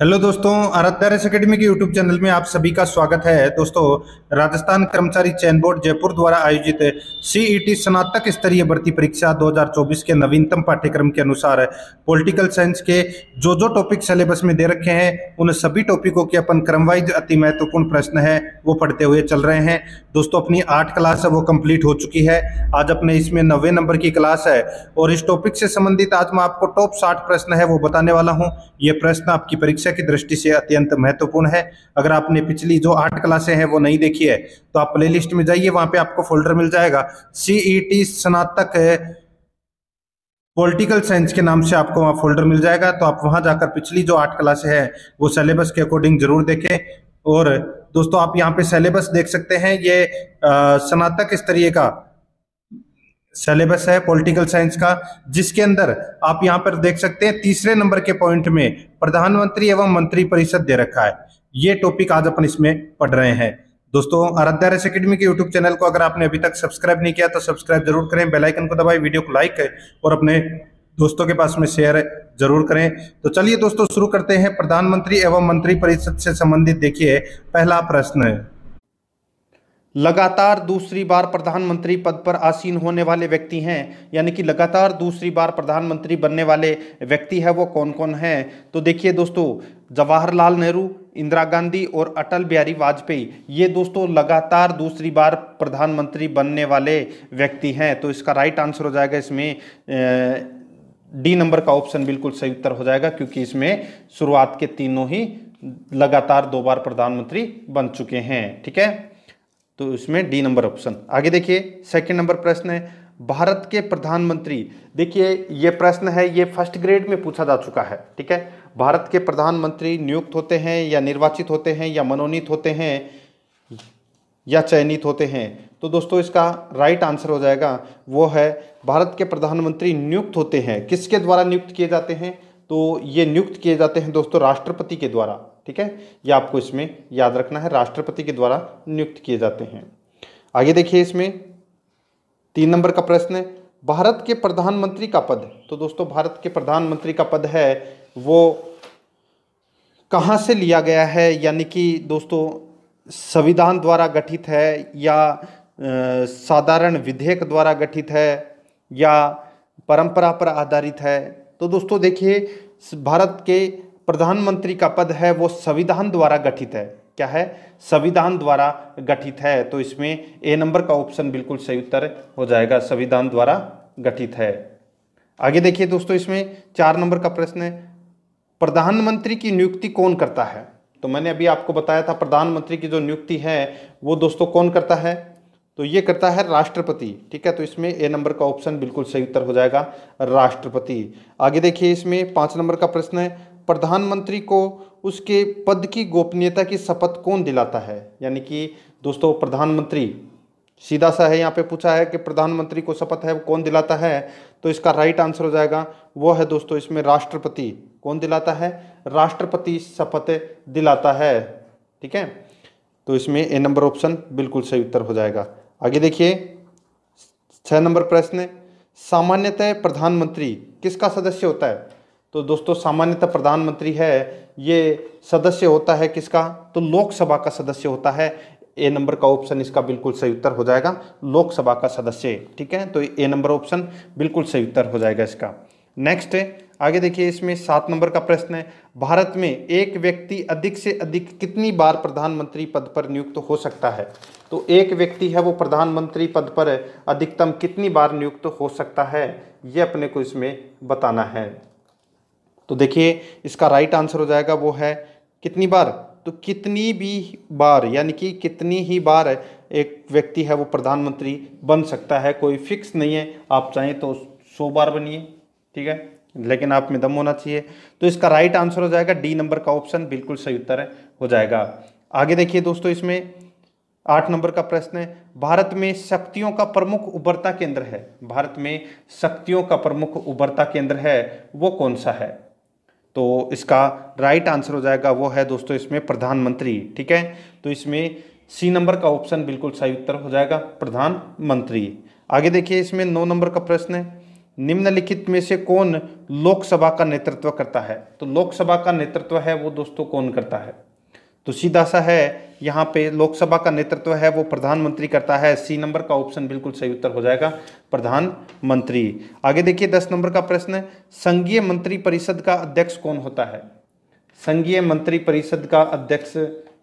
hello दोस्तों Aaradhya race academy के YouTube channel में आप सभी का स्वागत है दोस्तों राजस्थान कर्मचारी चयन बोर्ड जयपुर द्वारा आयोजित सीईटी e स्नातक स्तरीय भर्ती परीक्षा 2024 के नवीनतम पाठ्यक्रम के अनुसार पॉलिटिकल साइंस के जो जो टॉपिक सिलेबस में दे रखे हैं उन सभी टॉपिकों के अपन क्रमवाइज अति महत्वपूर्ण प्रश्न है वो पढ़ते हुए चल रहे हैं दोस्तों अपनी आठ क्लास है वो कम्प्लीट हो चुकी है आज अपने इसमें नब्बे नंबर की क्लास है और इस टॉपिक से संबंधित आज मैं आपको टॉप साठ प्रश्न है वो बताने वाला हूँ ये प्रश्न आपकी परीक्षा शिक्षा की दृष्टि से अत्यंत महत्वपूर्ण है अगर आपने पिछली जो आठ क्लासे हैं वो नहीं देखी है तो आप प्लेलिस्ट में जाइए वहां पर आपको फोल्डर मिल जाएगा सीईटी e स्नातक पॉलिटिकल साइंस के नाम से आपको वहाँ फोल्डर मिल जाएगा तो आप वहाँ जाकर पिछली जो आठ क्लासें हैं वो सिलेबस के अकॉर्डिंग जरूर देखें और दोस्तों आप यहाँ पे सिलेबस देख सकते हैं ये स्नातक स्तरीय का सिलेबस है पॉलिटिकल साइंस का जिसके अंदर आप यहाँ पर देख सकते हैं तीसरे नंबर के पॉइंट में प्रधानमंत्री एवं मंत्री परिषद दे रखा है ये टॉपिक आज अपन इसमें पढ़ रहे हैं दोस्तों आराध्या रेस अकेडमी के यूट्यूब चैनल को अगर आपने अभी तक सब्सक्राइब नहीं किया तो सब्सक्राइब जरूर करें बेलाइकन को दबाएं वीडियो को लाइक करें और अपने दोस्तों के पास में शेयर जरूर करें तो चलिए दोस्तों शुरू करते हैं प्रधानमंत्री एवं मंत्री परिषद से संबंधित देखिए पहला प्रश्न लगातार दूसरी बार प्रधानमंत्री पद पर आसीन होने वाले व्यक्ति हैं यानी कि लगातार दूसरी बार प्रधानमंत्री बनने वाले व्यक्ति है वो कौन कौन हैं तो देखिए दोस्तों जवाहरलाल नेहरू इंदिरा गांधी और अटल बिहारी वाजपेयी ये दोस्तों लगातार दूसरी बार प्रधानमंत्री बनने वाले व्यक्ति हैं तो इसका राइट आंसर हो जाएगा इसमें डी नंबर का ऑप्शन बिल्कुल सही उत्तर हो जाएगा क्योंकि इसमें शुरुआत के तीनों ही लगातार दो बार प्रधानमंत्री बन चुके हैं ठीक है तो इसमें डी नंबर ऑप्शन आगे देखिए सेकंड नंबर प्रश्न है भारत के प्रधानमंत्री देखिए ये प्रश्न है ये फर्स्ट ग्रेड में पूछा जा चुका है ठीक है भारत के प्रधानमंत्री नियुक्त होते हैं या निर्वाचित होते हैं या मनोनीत होते हैं या चयनित होते हैं तो दोस्तों इसका राइट आंसर हो जाएगा वो है भारत के प्रधानमंत्री नियुक्त होते हैं किसके द्वारा नियुक्त किए जाते हैं तो ये नियुक्त किए जाते हैं दोस्तों राष्ट्रपति के द्वारा ठीक है ये आपको इसमें याद रखना है राष्ट्रपति के द्वारा नियुक्त किए जाते हैं आगे देखिए इसमें तीन नंबर का प्रश्न है भारत के प्रधानमंत्री का पद तो दोस्तों भारत के प्रधानमंत्री का पद है वो कहाँ से लिया गया है यानी कि दोस्तों संविधान द्वारा गठित है या साधारण विधेयक द्वारा गठित है या परंपरा पर आधारित है तो दोस्तों देखिए भारत के प्रधानमंत्री का पद है वो संविधान द्वारा गठित है क्या है संविधान द्वारा गठित है तो इसमें ए नंबर का ऑप्शन बिल्कुल सही उत्तर हो जाएगा संविधान द्वारा गठित है आगे देखिए दोस्तों इसमें चार नंबर का प्रश्न है प्रधानमंत्री की नियुक्ति कौन करता है तो मैंने अभी आपको बताया था प्रधानमंत्री की जो नियुक्ति है वो दोस्तों कौन करता है तो ये करता है राष्ट्रपति ठीक है तो इसमें ए नंबर का ऑप्शन बिल्कुल सही उत्तर हो जाएगा राष्ट्रपति आगे देखिए इसमें पांच नंबर का प्रश्न है प्रधानमंत्री को उसके पद की गोपनीयता की शपथ कौन दिलाता है यानी कि दोस्तों प्रधानमंत्री सीधा सा है यहाँ पे पूछा है कि प्रधानमंत्री को शपथ है वो कौन दिलाता है तो इसका राइट आंसर हो जाएगा वो है दोस्तों इसमें राष्ट्रपति कौन दिलाता है राष्ट्रपति शपथ दिलाता है ठीक है तो इसमें ए नंबर ऑप्शन बिल्कुल सही उत्तर हो जाएगा आगे देखिए छः नंबर प्रश्न सामान्यतः प्रधानमंत्री किसका सदस्य होता है तो दोस्तों सामान्यतः प्रधानमंत्री है ये सदस्य होता है किसका तो लोकसभा का सदस्य होता है ए नंबर का ऑप्शन इसका बिल्कुल सही उत्तर हो जाएगा लोकसभा का सदस्य ठीक है तो ए नंबर ऑप्शन बिल्कुल सही उत्तर हो जाएगा इसका नेक्स्ट है आगे देखिए इसमें सात नंबर का प्रश्न है भारत में एक व्यक्ति अधिक से अधिक कितनी बार प्रधानमंत्री पद पर नियुक्त तो हो सकता है तो एक व्यक्ति है वो प्रधानमंत्री पद पर अधिकतम कितनी बार नियुक्त तो हो सकता है ये अपने को इसमें बताना है तो देखिए इसका राइट आंसर हो जाएगा वो है कितनी बार तो कितनी भी बार यानी कि कितनी ही बार एक व्यक्ति है वो प्रधानमंत्री बन सकता है कोई फिक्स नहीं है आप चाहें तो सौ बार बनिए ठीक है लेकिन आप में दम होना चाहिए तो इसका राइट आंसर हो जाएगा डी नंबर का ऑप्शन बिल्कुल सही उत्तर है हो जाएगा आगे देखिए दोस्तों इसमें आठ नंबर का प्रश्न है भारत में शक्तियों का प्रमुख उभरता केंद्र है भारत में शक्तियों का प्रमुख उभरता केंद्र है वो कौन सा है तो इसका राइट आंसर हो जाएगा वो है दोस्तों इसमें प्रधानमंत्री ठीक है तो इसमें सी नंबर का ऑप्शन बिल्कुल सही उत्तर हो जाएगा प्रधानमंत्री आगे देखिए इसमें नौ नंबर का प्रश्न है निम्नलिखित में से कौन लोकसभा का नेतृत्व करता है तो लोकसभा का नेतृत्व है वो दोस्तों कौन करता है तो सीधा सा है यहाँ पे लोकसभा का नेतृत्व है वो प्रधानमंत्री करता है सी नंबर का ऑप्शन बिल्कुल सही उत्तर हो जाएगा प्रधानमंत्री आगे देखिए दस नंबर का प्रश्न संघीय मंत्री परिषद का अध्यक्ष कौन होता है संघीय मंत्री परिषद का अध्यक्ष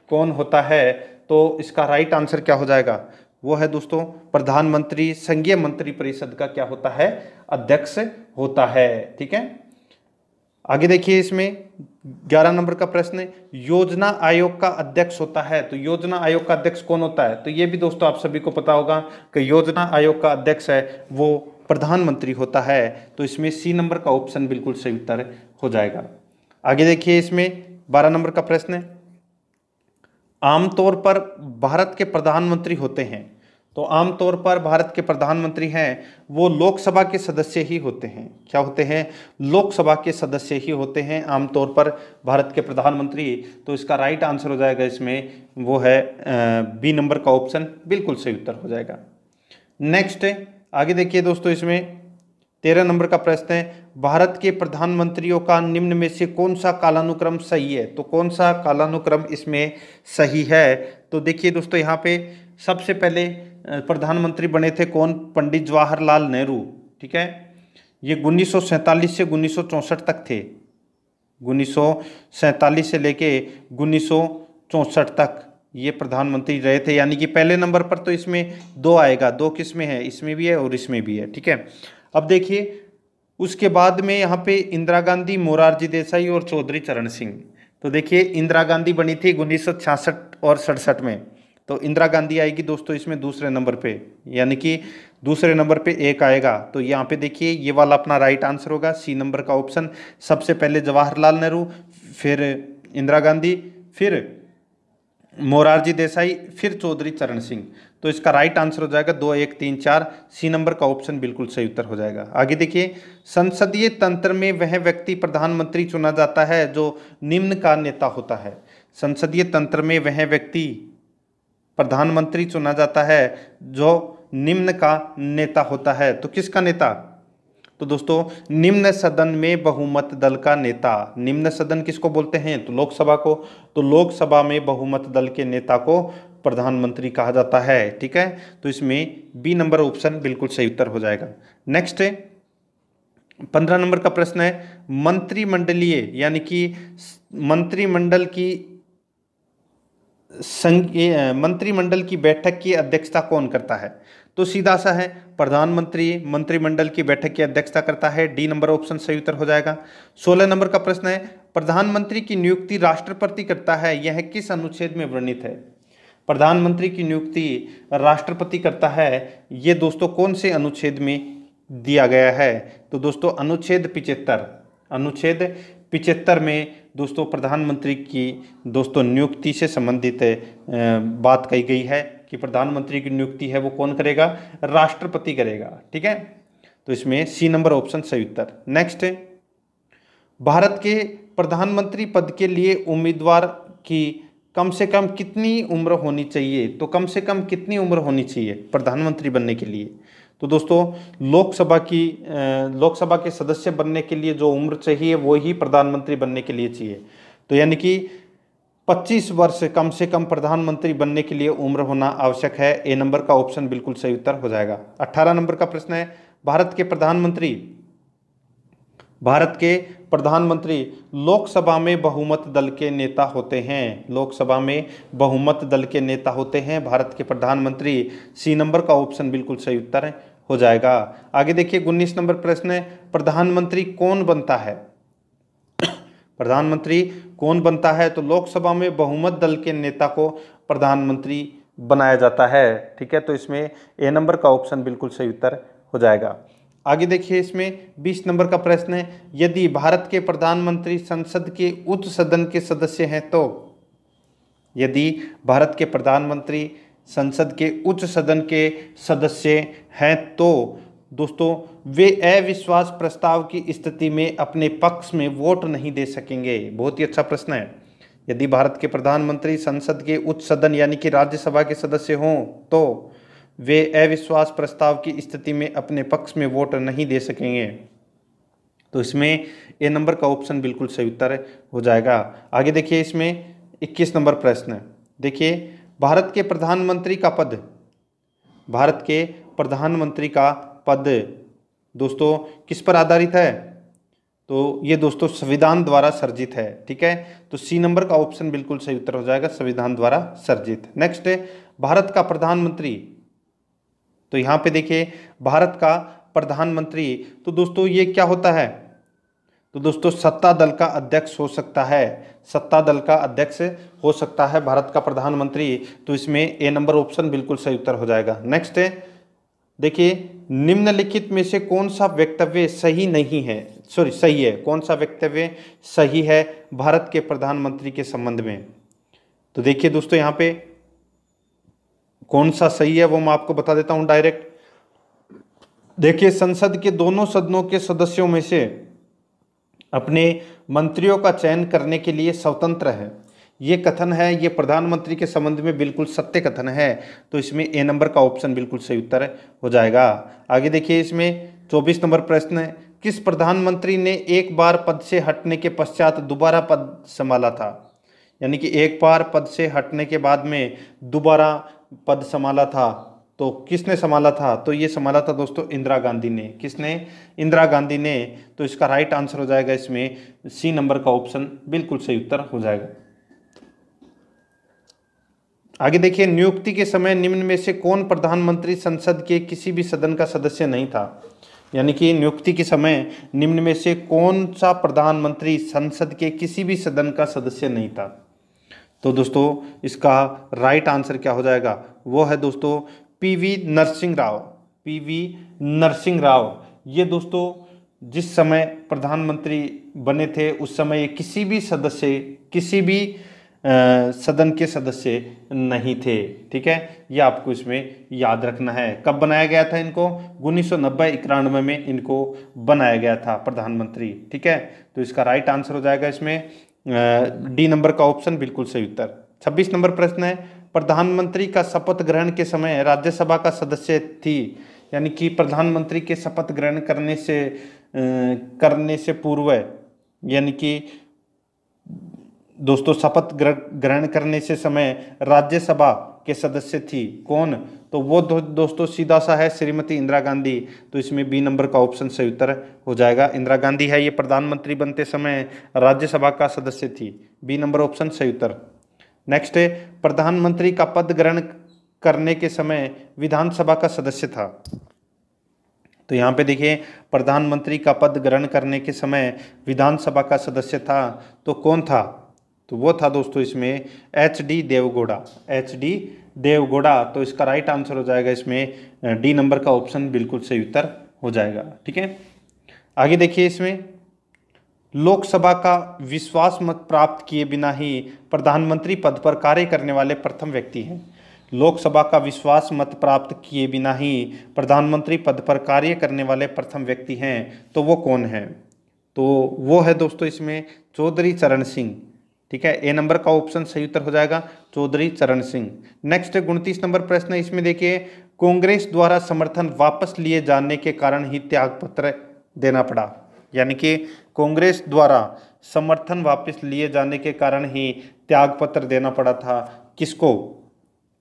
कौन होता है तो इसका राइट आंसर क्या हो जाएगा वो है दोस्तों प्रधानमंत्री संघीय मंत्री परिषद का क्या होता है अध्यक्ष होता है ठीक है आगे देखिए इसमें 11 नंबर का प्रश्न योजना आयोग का अध्यक्ष होता है तो योजना आयोग का अध्यक्ष कौन होता है तो ये भी दोस्तों आप सभी को पता होगा कि योजना आयोग का अध्यक्ष है वो प्रधानमंत्री होता है तो इसमें सी नंबर का ऑप्शन बिल्कुल सही उत्तर हो जाएगा आगे देखिए इसमें बारह नंबर का प्रश्न है आमतौर पर भारत के प्रधानमंत्री होते हैं तो आमतौर पर भारत के प्रधानमंत्री हैं वो लोकसभा के सदस्य ही होते हैं क्या होते हैं लोकसभा के सदस्य ही होते हैं आमतौर पर भारत के प्रधानमंत्री तो इसका राइट आंसर हो जाएगा इसमें वो है बी नंबर का ऑप्शन बिल्कुल सही उत्तर हो जाएगा नेक्स्ट आगे देखिए दोस्तों इसमें तेरह नंबर का प्रश्न है भारत के प्रधानमंत्रियों का निम्न में से कौन सा कालानुक्रम सही है तो कौन सा कालानुक्रम इसमें सही है तो देखिए दोस्तों यहाँ पे सबसे पहले प्रधानमंत्री बने थे कौन पंडित जवाहरलाल नेहरू ठीक है ये उन्नीस से उन्नीस तक थे उन्नीस से लेके उन्नीस तक ये प्रधानमंत्री रहे थे यानी कि पहले नंबर पर तो इसमें दो आएगा दो किस में है इसमें भी है और इसमें भी है ठीक है अब देखिए उसके बाद में यहाँ पे इंदिरा गांधी मोरारजी देसाई और चौधरी चरण सिंह तो देखिए इंदिरा गांधी बनी थी उन्नीस और सड़सठ में तो इंदिरा गांधी आएगी दोस्तों इसमें दूसरे नंबर पे यानी कि दूसरे नंबर पे एक आएगा तो यहाँ पे देखिए ये वाला अपना राइट आंसर होगा सी नंबर का ऑप्शन सबसे पहले जवाहरलाल नेहरू फिर इंदिरा गांधी फिर मोरारजी देसाई फिर चौधरी चरण सिंह तो इसका राइट आंसर हो जाएगा दो एक तीन चार सी नंबर का ऑप्शन बिल्कुल सही उत्तर हो जाएगा आगे देखिए संसदीय तंत्र में वह व्यक्ति प्रधानमंत्री चुना जाता है जो निम्न का नेता होता है संसदीय तंत्र में वह व्यक्ति प्रधानमंत्री चुना जाता है जो निम्न का नेता होता है तो किसका नेता तो दोस्तों निम्न सदन में बहुमत दल का नेता निम्न सदन किसको बोलते हैं तो लोकसभा को तो लोकसभा में बहुमत दल के नेता को प्रधानमंत्री कहा जाता है ठीक है तो इसमें बी नंबर ऑप्शन बिल्कुल सही उत्तर हो जाएगा नेक्स्ट पंद्रह नंबर का प्रश्न है मंत्रिमंडलीय यानी कि मंत्रिमंडल की मंत्रिमंडल की बैठक की अध्यक्षता कौन करता है तो सीधा सा है प्रधानमंत्री मंत्रिमंडल की बैठक की अध्यक्षता करता है डी नंबर ऑप्शन सही उत्तर हो जाएगा सोलह नंबर का प्रश्न है प्रधानमंत्री की नियुक्ति राष्ट्रपति करता है यह किस अनुच्छेद में वर्णित है प्रधानमंत्री की नियुक्ति राष्ट्रपति करता है ये दोस्तों कौन से अनुच्छेद में दिया गया है तो दोस्तों अनुच्छेद पिचहत्तर अनुच्छेद पिचहत्तर में दोस्तों प्रधानमंत्री की दोस्तों नियुक्ति से संबंधित बात कही गई है कि प्रधानमंत्री की नियुक्ति है वो कौन करेगा राष्ट्रपति करेगा ठीक है तो इसमें सी नंबर ऑप्शन सही उत्तर नेक्स्ट भारत के प्रधानमंत्री पद के लिए उम्मीदवार की कम से कम कितनी उम्र होनी चाहिए तो कम से कम कितनी उम्र होनी चाहिए प्रधानमंत्री बनने के लिए तो दोस्तों लोकसभा की लोकसभा के सदस्य बनने के लिए जो उम्र चाहिए वो ही प्रधानमंत्री बनने के लिए चाहिए तो यानी कि 25 वर्ष कम से कम प्रधानमंत्री बनने के लिए उम्र होना आवश्यक है ए नंबर का ऑप्शन बिल्कुल सही उत्तर हो जाएगा 18 नंबर का प्रश्न है भारत के प्रधानमंत्री भारत के प्रधानमंत्री लोकसभा में बहुमत दल के नेता होते हैं लोकसभा में बहुमत दल के नेता होते हैं भारत के प्रधानमंत्री सी नंबर का ऑप्शन बिल्कुल सही उत्तर है हो जाएगा आगे देखिए उन्नीस नंबर प्रश्न है प्रधानमंत्री कौन बनता है प्रधानमंत्री कौन बनता है तो लोकसभा में बहुमत दल के नेता को प्रधानमंत्री बनाया जाता है ठीक है तो इसमें ए नंबर का ऑप्शन बिल्कुल सही उत्तर हो जाएगा आगे देखिए इसमें 20 नंबर का प्रश्न है यदि भारत के प्रधानमंत्री संसद के उच्च सदन के सदस्य हैं तो यदि भारत के प्रधानमंत्री संसद के उच्च सदन के सदस्य हैं तो दोस्तों वे अविश्वास प्रस्ताव की स्थिति में अपने पक्ष में वोट नहीं दे सकेंगे बहुत ही अच्छा प्रश्न है यदि भारत के प्रधानमंत्री संसद के उच्च सदन यानी कि राज्यसभा के सदस्य हों तो वे अविश्वास प्रस्ताव की स्थिति में अपने पक्ष में वोट नहीं दे सकेंगे तो इसमें ए नंबर का ऑप्शन बिल्कुल सही उत्तर हो जाएगा आगे देखिए इसमें 21 नंबर प्रश्न देखिए भारत के प्रधानमंत्री का पद भारत के प्रधानमंत्री का पद दोस्तों किस पर आधारित है तो ये दोस्तों संविधान द्वारा सर्जित है ठीक है तो सी नंबर का ऑप्शन बिल्कुल सही उत्तर हो जाएगा संविधान द्वारा सर्जित नेक्स्ट है भारत का प्रधानमंत्री तो यहाँ पे देखिए भारत का प्रधानमंत्री तो दोस्तों ये क्या होता है तो दोस्तों सत्ता दल का अध्यक्ष हो सकता है सत्ता दल का अध्यक्ष हो सकता है भारत का प्रधानमंत्री तो इसमें ए नंबर ऑप्शन बिल्कुल सही उत्तर हो जाएगा नेक्स्ट है देखिए निम्नलिखित में से कौन सा वक्तव्य सही नहीं है सॉरी सही है कौन सा वक्तव्य सही है भारत के प्रधानमंत्री के संबंध में तो देखिए दोस्तों यहां पे कौन सा सही है वो मैं आपको बता देता हूं डायरेक्ट देखिए संसद के दोनों सदनों के सदस्यों में से अपने मंत्रियों का चयन करने के लिए स्वतंत्र है ये कथन है ये प्रधानमंत्री के संबंध में बिल्कुल सत्य कथन है तो इसमें ए नंबर का ऑप्शन बिल्कुल सही उत्तर हो जाएगा आगे देखिए इसमें चौबीस नंबर प्रश्न है किस प्रधानमंत्री ने एक बार पद से हटने के पश्चात दोबारा पद संभाला था यानी कि एक बार पद से हटने के बाद में दोबारा पद संभाला था तो किसने संभाला था तो ये संभाला था दोस्तों इंदिरा गांधी ने किसने इंदिरा गांधी ने तो इसका राइट आंसर हो जाएगा इसमें सी नंबर का ऑप्शन बिल्कुल सही उत्तर हो जाएगा आगे देखिए नियुक्ति के समय निम्न में से कौन प्रधानमंत्री संसद के किसी भी सदन का सदस्य नहीं था यानी कि नियुक्ति के समय निम्न में से कौन सा प्रधानमंत्री संसद के किसी भी सदन का सदस्य नहीं था तो दोस्तों इसका राइट आंसर क्या हो जाएगा वो है दोस्तों पीवी नरसिंह राव पीवी नरसिंह राव ये दोस्तों जिस समय प्रधानमंत्री बने थे उस समय ये किसी भी सदस्य किसी भी आ, सदन के सदस्य नहीं थे ठीक है ये आपको इसमें याद रखना है कब बनाया गया था इनको उन्नीस सौ नब्बे इक्यानवे में इनको बनाया गया था प्रधानमंत्री ठीक है तो इसका राइट आंसर हो जाएगा इसमें डी नंबर का ऑप्शन बिल्कुल सही उत्तर छब्बीस नंबर प्रश्न है प्रधानमंत्री का शपथ ग्रहण के समय राज्यसभा का सदस्य थी यानी कि प्रधानमंत्री के शपथ ग्रहण करने से करने से पूर्व यानी कि दोस्तों शपथ ग्रहण करने से समय राज्यसभा के सदस्य थी कौन तो वो दो, दोस्तों सीधा सा है श्रीमती इंदिरा गांधी तो इसमें बी नंबर का ऑप्शन सही उत्तर हो जाएगा इंदिरा गांधी है ये प्रधानमंत्री बनते समय राज्यसभा का सदस्य थी बी नंबर ऑप्शन सही उत्तर नेक्स्ट है प्रधानमंत्री का पद ग्रहण करने के समय विधानसभा का सदस्य था तो यहाँ पे देखिए प्रधानमंत्री का पद ग्रहण करने के समय विधानसभा का सदस्य था तो कौन था तो वो था दोस्तों इसमें H D Deve Gowda H D Deve Gowda तो इसका राइट आंसर हो जाएगा इसमें डी नंबर का ऑप्शन बिल्कुल सही उत्तर हो जाएगा ठीक है आगे देखिए इसमें लोकसभा का विश्वास मत प्राप्त किए बिना ही प्रधानमंत्री पद पर कार्य करने वाले प्रथम व्यक्ति हैं लोकसभा का विश्वास मत प्राप्त किए बिना ही प्रधानमंत्री पद पर कार्य करने वाले प्रथम व्यक्ति हैं तो वो कौन है तो वो है दोस्तों इसमें चौधरी चरण सिंह ठीक है ए नंबर का ऑप्शन सही उत्तर हो जाएगा चौधरी चरण सिंह नेक्स्ट उनतीस नंबर प्रश्न इसमें देखिए कांग्रेस द्वारा समर्थन वापस लिए जाने के कारण ही त्यागपत्र देना पड़ा यानी कि कांग्रेस द्वारा समर्थन वापस लिए जाने के कारण ही त्यागपत्र देना पड़ा था किसको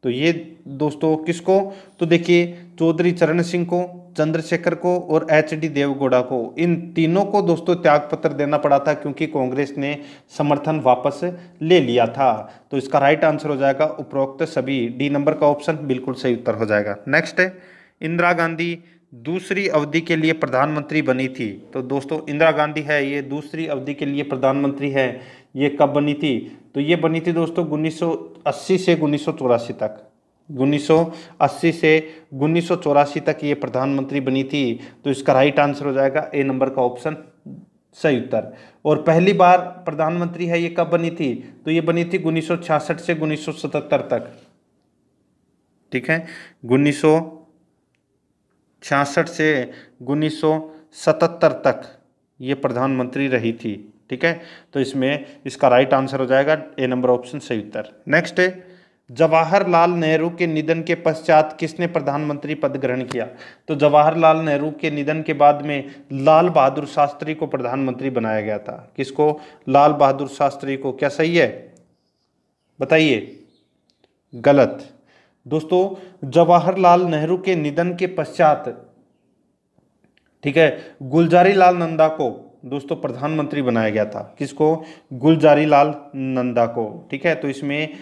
तो ये दोस्तों किसको तो देखिए चौधरी चरण सिंह को चंद्रशेखर को और एच डी देवगौड़ा को इन तीनों को दोस्तों त्यागपत्र देना पड़ा था क्योंकि कांग्रेस ने समर्थन वापस ले लिया था तो इसका राइट आंसर हो जाएगा उपरोक्त सभी डी नंबर का ऑप्शन बिल्कुल सही उत्तर हो जाएगा नेक्स्ट है इंदिरा गांधी दूसरी अवधि के लिए प्रधानमंत्री बनी थी तो दोस्तों इंदिरा गांधी है ये दूसरी अवधि के लिए प्रधानमंत्री है ये कब बनी थी तो ये बनी थी दोस्तों उन्नीस से उन्नीस तक 1980 से उन्नीस तक ये प्रधानमंत्री बनी थी तो इसका राइट आंसर हो जाएगा ए नंबर का ऑप्शन सही उत्तर और पहली बार प्रधानमंत्री है ये कब बनी थी तो ये बनी थी उन्नीस से उन्नीस तक ठीक है उन्नीस छियासठ से उन्नीस सतहत्तर तक ये प्रधानमंत्री रही थी ठीक है तो इसमें इसका राइट आंसर हो जाएगा ए नंबर ऑप्शन सही उत्तर नेक्स्ट है जवाहरलाल नेहरू के निधन के पश्चात किसने प्रधानमंत्री पद ग्रहण किया तो जवाहरलाल नेहरू के निधन के बाद में लाल बहादुर शास्त्री को प्रधानमंत्री बनाया गया था किसको लाल बहादुर शास्त्री को क्या सही है बताइए गलत दोस्तों जवाहरलाल नेहरू के निधन के पश्चात ठीक है गुलजारी लाल नंदा को दोस्तों प्रधानमंत्री बनाया गया था किसको गुलजारी लाल नंदा को ठीक है तो इसमें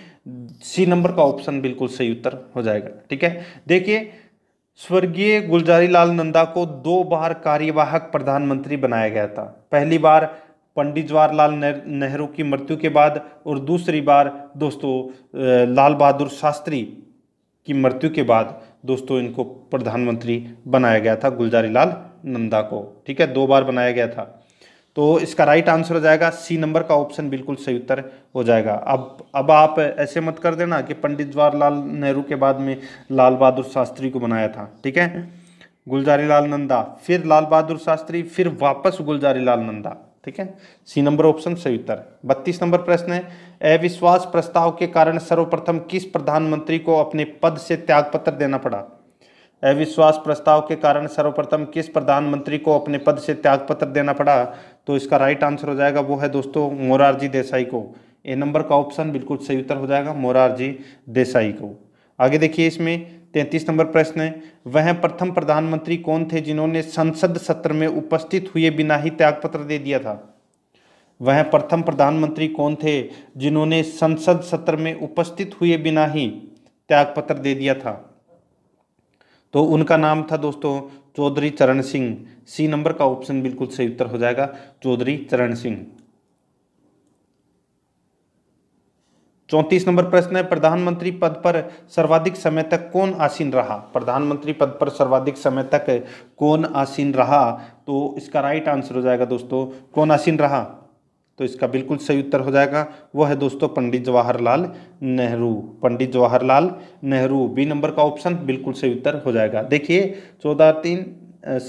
सी नंबर का ऑप्शन बिल्कुल सही उत्तर हो जाएगा ठीक है देखिए स्वर्गीय गुलजारी लाल नंदा को दो बार कार्यवाहक प्रधानमंत्री बनाया गया था पहली बार पंडित जवाहरलाल नेहरू की मृत्यु के बाद और दूसरी बार दोस्तों लाल बहादुर शास्त्री की मृत्यु के बाद दोस्तों इनको प्रधानमंत्री बनाया गया था गुलजारी लाल नंदा को ठीक है दो बार बनाया गया था तो इसका राइट आंसर हो जाएगा सी नंबर का ऑप्शन बिल्कुल सही उत्तर हो जाएगा अब अब आप ऐसे मत कर देना कि पंडित जवाहरलाल नेहरू के बाद में लाल बहादुर शास्त्री को बनाया था ठीक है गुलजारी लाल नंदा फिर लाल बहादुर शास्त्री फिर वापस गुलजारी लाल नंदा ठीक है सी नंबर ऑप्शन सही उत्तर बत्तीस नंबर प्रश्न है अविश्वास प्रस्ताव के कारण सर्वप्रथम किस प्रधानमंत्री को अपने पद से त्याग पत्र देना पड़ा अविश्वास प्रस्ताव के कारण सर्वप्रथम किस प्रधानमंत्री को अपने पद से त्याग पत्र देना पड़ा तो इसका राइट आंसर हो जाएगा वो है दोस्तों मोरारजी देसाई को ए नंबर का ऑप्शन बिल्कुल सही उत्तर हो जाएगा मोरारजी देसाई को आगे देखिए इसमें तैंतीस नंबर प्रश्न वह प्रथम प्रधानमंत्री कौन थे जिन्होंने संसद सत्र में उपस्थित हुए बिना ही त्यागपत्र दे दिया था वह प्रथम प्रधानमंत्री कौन थे जिन्होंने संसद सत्र में उपस्थित हुए बिना ही त्यागपत्र दे दिया था तो उनका नाम था दोस्तों चौधरी चरण सिंह सी नंबर का ऑप्शन बिल्कुल सही उत्तर हो जाएगा चौधरी चरण सिंह चौंतीस नंबर प्रश्न है प्रधानमंत्री पद पर सर्वाधिक समय तक कौन आसीन रहा प्रधानमंत्री पद पर सर्वाधिक समय तक कौन आसीन रहा तो इसका राइट आंसर हो जाएगा दोस्तों कौन आसीन रहा तो इसका बिल्कुल सही उत्तर हो जाएगा वह है दोस्तों पंडित जवाहरलाल नेहरू पंडित जवाहरलाल नेहरू बी नंबर का ऑप्शन बिल्कुल सही उत्तर हो जाएगा देखिए चौदह तीन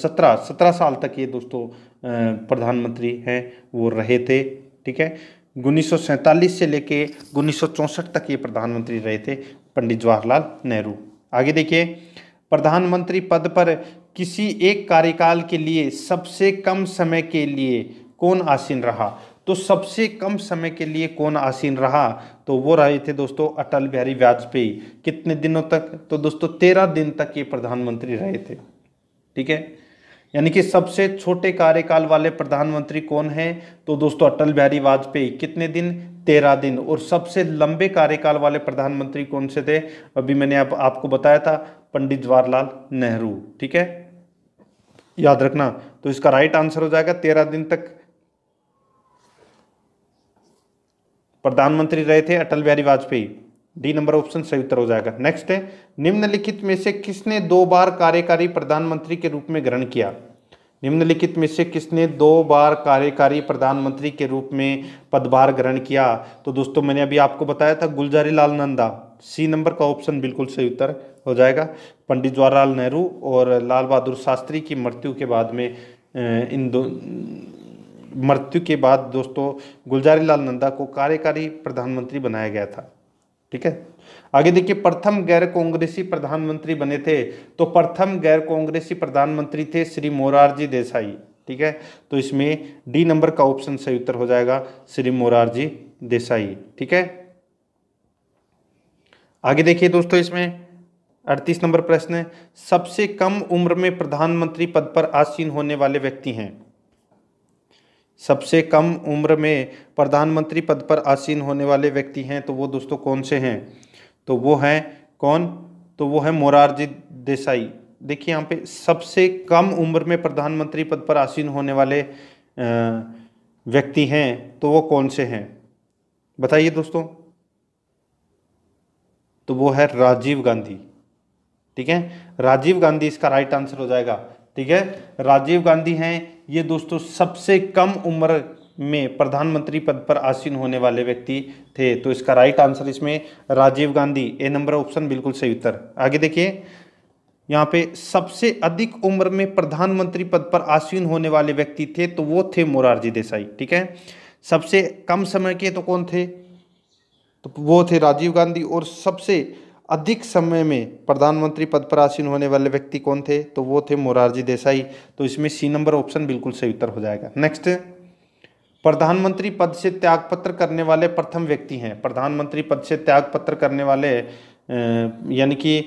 सत्रह सत्रह साल तक ये दोस्तों प्रधानमंत्री हैं वो रहे थे ठीक है उन्नीस से लेके उन्नीस तक ये प्रधानमंत्री रहे थे पंडित जवाहरलाल नेहरू आगे देखिए प्रधानमंत्री पद पर किसी एक कार्यकाल के लिए सबसे कम समय के लिए कौन आसीन रहा तो सबसे कम समय के लिए कौन आसीन रहा तो वो रहे थे दोस्तों अटल बिहारी वाजपेयी कितने दिनों तक तो दोस्तों तेरह दिन तक ये प्रधानमंत्री रहे थे ठीक है यानी कि सबसे छोटे कार्यकाल वाले प्रधानमंत्री कौन हैं तो दोस्तों अटल बिहारी वाजपेयी कितने दिन तेरह दिन और सबसे लंबे कार्यकाल वाले प्रधानमंत्री कौन से थे अभी मैंने आप, आपको बताया था पंडित जवाहरलाल नेहरू ठीक है याद रखना तो इसका राइट आंसर हो जाएगा तेरह दिन तक प्रधानमंत्री रहे थे Atal Bihari Vajpayee D number option सही उत्तर हो जाएगा नेक्स्ट है निम्नलिखित में से किसने दो बार कार्यकारी प्रधानमंत्री के रूप में ग्रहण किया निम्नलिखित में से किसने दो बार कार्यकारी प्रधानमंत्री के रूप में पदभार ग्रहण किया तो दोस्तों मैंने अभी आपको बताया था गुलजारी लाल नंदा सी नंबर का ऑप्शन बिल्कुल सही उत्तर हो जाएगा पंडित जवाहरलाल नेहरू और लाल बहादुर शास्त्री की मृत्यु के बाद में इन दो मृत्यु के बाद दोस्तों गुलजारी लाल नंदा को कार्यकारी प्रधानमंत्री बनाया गया था ठीक है आगे देखिए प्रथम गैर कांग्रेसी प्रधानमंत्री बने थे तो प्रथम गैर कांग्रेसी प्रधानमंत्री थे श्री मोरारजी देसाई ठीक है तो इसमें डी नंबर का ऑप्शन सही उत्तर हो जाएगा श्री मोरारजी देसाई ठीक है आगे देखिए दोस्तों इसमें अड़तीस नंबर प्रश्न है सबसे कम उम्र में प्रधानमंत्री पद पर आसीन होने वाले व्यक्ति हैं सबसे कम उम्र में प्रधानमंत्री पद पर आसीन होने वाले व्यक्ति हैं तो वो दोस्तों कौन से हैं तो वो हैं कौन तो वो है मोरारजी देसाई देखिए यहाँ पे सबसे कम उम्र में प्रधानमंत्री पद पर आसीन होने वाले व्यक्ति हैं तो वो कौन से हैं बताइए दोस्तों तो वो है राजीव गांधी ठीक है राजीव गांधी इसका राइट आंसर हो जाएगा ठीक है राजीव गांधी हैं ये दोस्तों सबसे कम उम्र में प्रधानमंत्री पद पर आसीन होने वाले व्यक्ति थे तो इसका राइट आंसर इसमें Rajiv Gandhi A number option बिल्कुल सही उत्तर आगे देखिए यहाँ पे सबसे अधिक उम्र में प्रधानमंत्री पद पर आसीन होने वाले व्यक्ति थे तो वो थे मोरारजी देसाई ठीक है सबसे कम समय के तो कौन थे तो वो थे राजीव गांधी और सबसे अधिक समय में प्रधानमंत्री पद पर आसीन होने वाले व्यक्ति कौन थे तो वो थे मोरारजी देसाई तो इसमें सी नंबर ऑप्शन बिल्कुल सही उत्तर हो जाएगा नेक्स्ट प्रधानमंत्री पद से त्यागपत्र करने वाले प्रथम व्यक्ति हैं प्रधानमंत्री पद से त्यागपत्र करने वाले यानी कि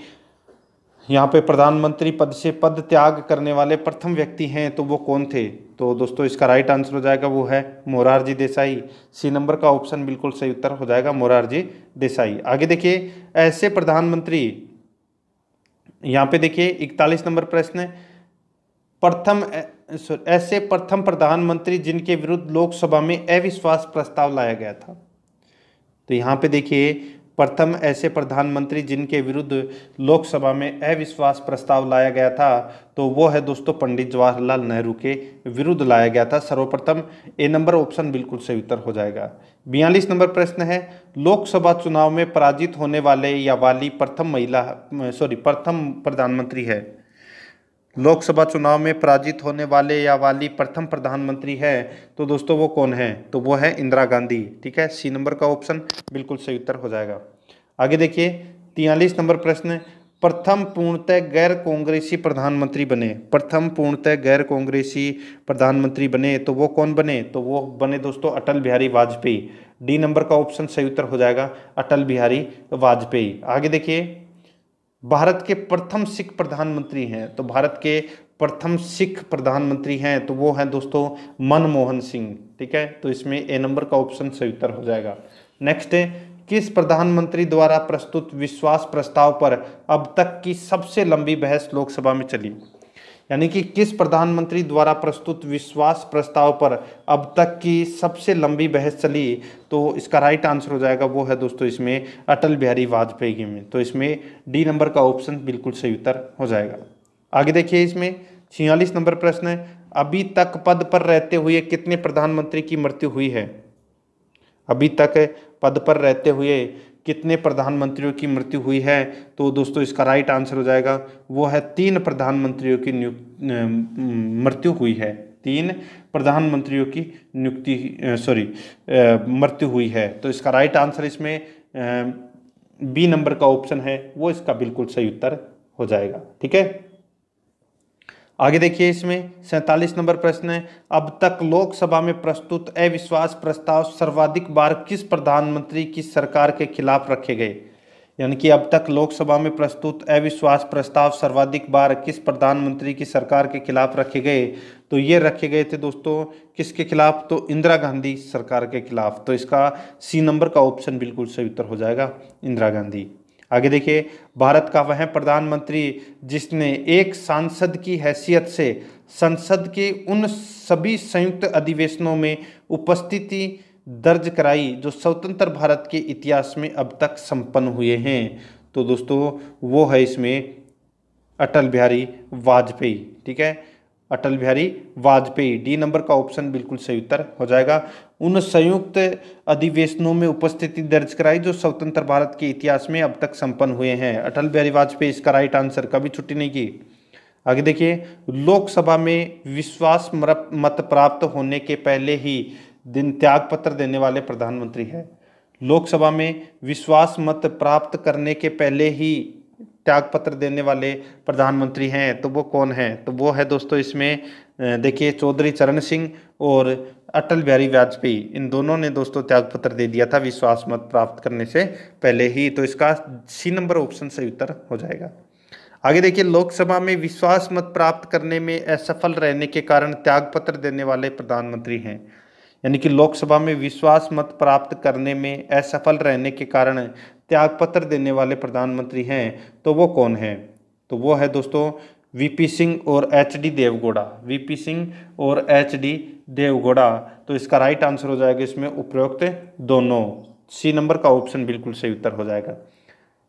यहाँ पे प्रधानमंत्री पद से पद त्याग करने वाले प्रथम व्यक्ति हैं तो वो कौन थे तो दोस्तों इसका राइट आंसर हो जाएगा वो है मोरारजी देसाई सी नंबर का ऑप्शन बिल्कुल सही उत्तर हो जाएगा मोरारजी देसाई आगे देखिए ऐसे प्रधानमंत्री यहाँ पे देखिए इकतालीस नंबर प्रश्न प्रथम ऐसे प्रथम प्रधानमंत्री जिनके विरुद्ध लोकसभा में अविश्वास प्रस्ताव लाया गया था तो यहाँ पे देखिए प्रथम ऐसे प्रधानमंत्री जिनके विरुद्ध लोकसभा में अविश्वास प्रस्ताव लाया गया था तो वो है दोस्तों पंडित जवाहरलाल नेहरू के विरुद्ध लाया गया था सर्वप्रथम ए नंबर ऑप्शन बिल्कुल सही उत्तर हो जाएगा बयालीस नंबर प्रश्न है लोकसभा चुनाव में पराजित होने वाले या वाली प्रथम महिला सॉरी प्रथम प्रधानमंत्री है लोकसभा चुनाव में पराजित होने वाले या वाली प्रथम प्रधानमंत्री है तो दोस्तों वो कौन है तो वो है इंदिरा गांधी ठीक है सी नंबर का ऑप्शन बिल्कुल सही उत्तर हो जाएगा आगे देखिए तियालीस नंबर प्रश्न प्रथम पूर्णतः गैर कांग्रेसी प्रधानमंत्री बने प्रथम पूर्णतः गैर कांग्रेसी प्रधानमंत्री बने तो वो कौन बने तो वो बने दोस्तों अटल बिहारी वाजपेयी डी नंबर का ऑप्शन सही उत्तर हो जाएगा अटल बिहारी वाजपेयी आगे देखिए भारत के प्रथम सिख प्रधानमंत्री हैं तो भारत के प्रथम सिख प्रधानमंत्री हैं तो वो हैं दोस्तों मनमोहन सिंह ठीक है तो इसमें ए नंबर का ऑप्शन सही उत्तर हो जाएगा नेक्स्ट है किस प्रधानमंत्री द्वारा प्रस्तुत विश्वास प्रस्ताव पर अब तक की सबसे लंबी बहस लोकसभा में चली यानी कि किस प्रधानमंत्री द्वारा प्रस्तुत विश्वास प्रस्ताव पर अब तक की सबसे लंबी बहस चली तो इसका राइट आंसर हो जाएगा वो है दोस्तों इसमें अटल बिहारी वाजपेयी में तो इसमें डी नंबर का ऑप्शन बिल्कुल सही उत्तर हो जाएगा आगे देखिए इसमें छियालीस नंबर प्रश्न है अभी तक पद पर रहते हुए कितने प्रधानमंत्री की मृत्यु हुई है अभी तक पद पर रहते हुए कितने प्रधानमंत्रियों की मृत्यु हुई है तो दोस्तों इसका राइट आंसर हो जाएगा वो है तीन प्रधानमंत्रियों की मृत्यु हुई है तीन प्रधानमंत्रियों की नियुक्ति सॉरी मृत्यु हुई है तो इसका राइट आंसर इसमें बी नंबर का ऑप्शन है वो इसका बिल्कुल सही उत्तर हो जाएगा ठीक है आगे देखिए इसमें सैंतालीस नंबर प्रश्न है अब तक लोकसभा में प्रस्तुत अविश्वास प्रस्ताव सर्वाधिक बार किस प्रधानमंत्री की सरकार के खिलाफ रखे गए यानी कि अब तक लोकसभा में प्रस्तुत अविश्वास प्रस्ताव सर्वाधिक बार किस प्रधानमंत्री की सरकार के खिलाफ रखे गए तो ये रखे गए थे दोस्तों किसके खिलाफ तो इंदिरा गांधी सरकार के खिलाफ तो इसका सी नंबर का ऑप्शन बिल्कुल सही उत्तर हो जाएगा इंदिरा गांधी आगे देखिए भारत का वह प्रधानमंत्री जिसने एक सांसद की हैसियत से संसद के उन सभी संयुक्त अधिवेशनों में उपस्थिति दर्ज कराई जो स्वतंत्र भारत के इतिहास में अब तक संपन्न हुए हैं तो दोस्तों वो है इसमें अटल बिहारी वाजपेयी ठीक है अटल बिहारी वाजपेयी डी नंबर का ऑप्शन बिल्कुल सही उत्तर हो जाएगा उन संयुक्त अधिवेशनों में उपस्थिति दर्ज कराई जो स्वतंत्र भारत के इतिहास में अब तक संपन्न हुए हैं अटल बिहारी वाजपेयी इसका राइट आंसर कभी छुट्टी नहीं की आगे देखिए लोकसभा में विश्वास मत प्राप्त होने के पहले ही दिन त्याग पत्र देने वाले प्रधानमंत्री है लोकसभा में विश्वास मत प्राप्त करने के पहले ही त्याग पत्र देने वाले प्रधानमंत्री हैं तो वो कौन हैं तो वो है दोस्तों इसमें देखिए चौधरी चरण सिंह और अटल बिहारी वाजपेयी इन दोनों ने दोस्तों त्याग पत्र दे दिया था विश्वास मत प्राप्त करने से पहले ही तो इसका सी नंबर ऑप्शन सही उत्तर हो जाएगा आगे देखिए लोकसभा में विश्वास मत प्राप्त करने में असफल रहने के कारण त्याग पत्र देने वाले प्रधानमंत्री हैं यानी कि लोकसभा में विश्वास मत प्राप्त करने में असफल रहने के कारण त्यागपत्र देने वाले प्रधानमंत्री हैं तो वो कौन है तो वो है दोस्तों वीपी सिंह और H D Deve Gowda VP Singh और एच डी देवगौड़ा तो इसका राइट आंसर हो जाएगा इसमें उपयुक्त दोनों सी नंबर का ऑप्शन बिल्कुल सही उत्तर हो जाएगा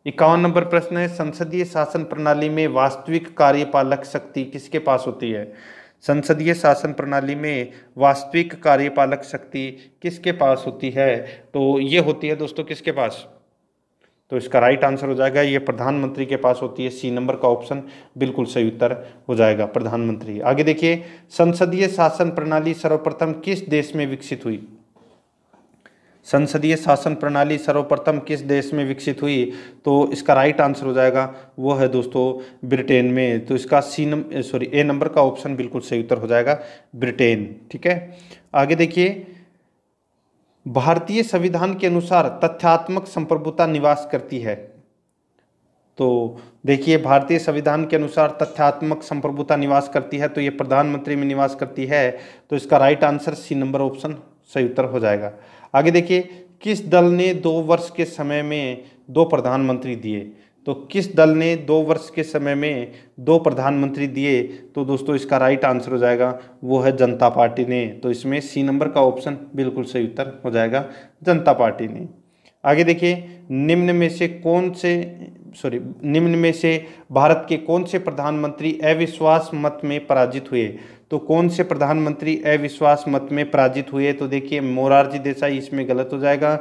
इक्यावन नंबर प्रश्न है संसदीय शासन प्रणाली में वास्तविक कार्यपालक शक्ति किसके पास होती है संसदीय शासन प्रणाली में वास्तविक कार्यपालक शक्ति किसके पास होती है तो ये होती है दोस्तों किसके पास तो इसका राइट आंसर हो जाएगा ये प्रधानमंत्री के पास होती है सी नंबर का ऑप्शन बिल्कुल सही उत्तर हो जाएगा प्रधानमंत्री आगे देखिए संसदीय शासन प्रणाली सर्वप्रथम किस देश में विकसित हुई संसदीय शासन प्रणाली सर्वप्रथम किस देश में विकसित हुई तो इसका राइट आंसर हो जाएगा वो है दोस्तों ब्रिटेन में तो इसका C number sorry A number का ऑप्शन बिल्कुल सही उत्तर हो जाएगा ब्रिटेन ठीक है आगे देखिए भारतीय संविधान के अनुसार तथ्यात्मक संप्रभुता निवास करती है तो देखिए भारतीय संविधान के अनुसार तथ्यात्मक संप्रभुता निवास करती है तो ये प्रधानमंत्री में निवास करती है तो इसका right answer C number option सही उत्तर हो जाएगा आगे देखिए किस दल ने दो वर्ष के समय में दो प्रधानमंत्री दिए तो किस दल ने दो वर्ष के समय में दो प्रधानमंत्री दिए तो दोस्तों इसका राइट आंसर हो जाएगा वो है जनता पार्टी ने तो इसमें सी नंबर का ऑप्शन बिल्कुल सही उत्तर हो जाएगा जनता पार्टी ने आगे देखिए निम्न में से कौन से सॉरी निम्न में से भारत के कौन से प्रधानमंत्री अविश्वास मत में पराजित हुए तो कौन से प्रधानमंत्री अविश्वास मत में पराजित हुए तो देखिए मोरारजी देसाई इसमें गलत हो जाएगा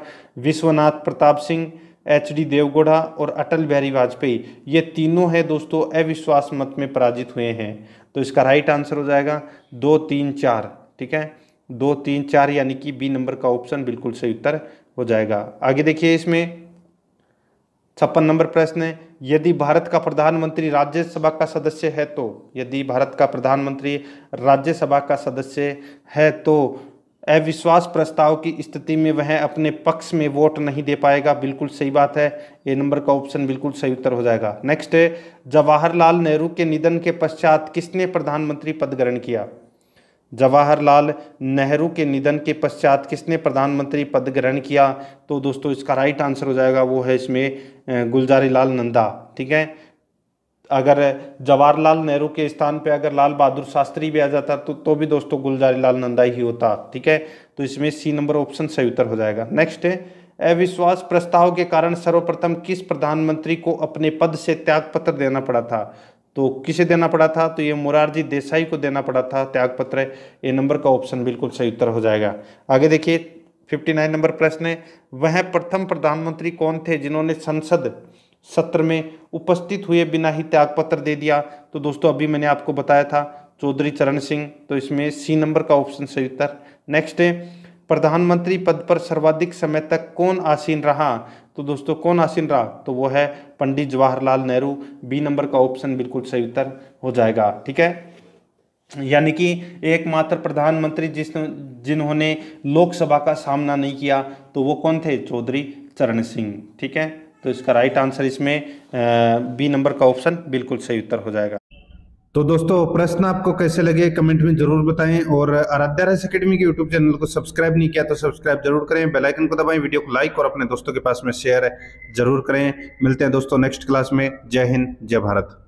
विश्वनाथ प्रताप सिंह एच डी देवगौड़ा और अटल बिहारी वाजपेयी ये तीनों है दोस्तों अविश्वास मत में पराजित हुए हैं तो इसका राइट आंसर हो जाएगा दो तीन चार ठीक है दो तीन चार यानी कि बी नंबर का ऑप्शन बिल्कुल सही उत्तर हो जाएगा आगे देखिए इसमें छप्पन नंबर प्रश्न है यदि भारत का प्रधानमंत्री राज्यसभा का सदस्य है तो यदि भारत का प्रधानमंत्री राज्यसभा का सदस्य है तो अविश्वास प्रस्ताव की स्थिति में वह अपने पक्ष में वोट नहीं दे पाएगा बिल्कुल सही बात है ए नंबर का ऑप्शन बिल्कुल सही उत्तर हो जाएगा नेक्स्ट है जवाहरलाल नेहरू के निधन के पश्चात किसने प्रधानमंत्री पद ग्रहण किया जवाहरलाल नेहरू के निधन के पश्चात किसने प्रधानमंत्री पद ग्रहण किया तो दोस्तों इसका राइट आंसर हो जाएगा वो है इसमें गुलजारी लाल नंदा ठीक है अगर जवाहरलाल नेहरू के स्थान पे अगर लाल बहादुर शास्त्री भी आ जाता तो तो भी दोस्तों गुलजारी लाल नंदा ही होता ठीक है तो इसमें सी नंबर ऑप्शन सही उत्तर हो जाएगा नेक्स्ट है अविश्वास प्रस्ताव के कारण सर्वप्रथम किस प्रधानमंत्री को अपने पद से त्यागपत्र देना पड़ा था तो किसे देना पड़ा था तो ये मुरारजी देसाई को देना पड़ा था त्यागपत्र ए नंबर का ऑप्शन बिल्कुल सही उत्तर हो जाएगा आगे देखिए 59 नंबर प्रश्न है वह प्रथम प्रधानमंत्री कौन थे जिन्होंने संसद सत्र में उपस्थित हुए बिना ही त्यागपत्र दे दिया तो दोस्तों अभी मैंने आपको बताया था चौधरी चरण सिंह तो इसमें सी नंबर का ऑप्शन सही उत्तर नेक्स्ट है प्रधानमंत्री पद पर सर्वाधिक समय तक कौन आसीन रहा तो दोस्तों कौन आसीन रहा तो वो है पंडित जवाहरलाल नेहरू बी नंबर का ऑप्शन बिल्कुल सही उत्तर हो जाएगा ठीक है यानी कि एकमात्र प्रधानमंत्री जिस जिन्होंने लोकसभा का सामना नहीं किया तो वो कौन थे चौधरी चरण सिंह ठीक है तो इसका राइट आंसर इसमें बी नंबर का ऑप्शन बिल्कुल सही उत्तर हो जाएगा तो दोस्तों प्रश्न आपको कैसे लगे कमेंट में जरूर बताएं और आराध्या रस अकेडमी के यूट्यूब चैनल को सब्सक्राइब नहीं किया तो सब्सक्राइब जरूर करें बेल आइकन को दबाएं वीडियो को लाइक और अपने दोस्तों के पास में शेयर जरूर करें मिलते हैं दोस्तों नेक्स्ट क्लास में जय हिंद जय भारत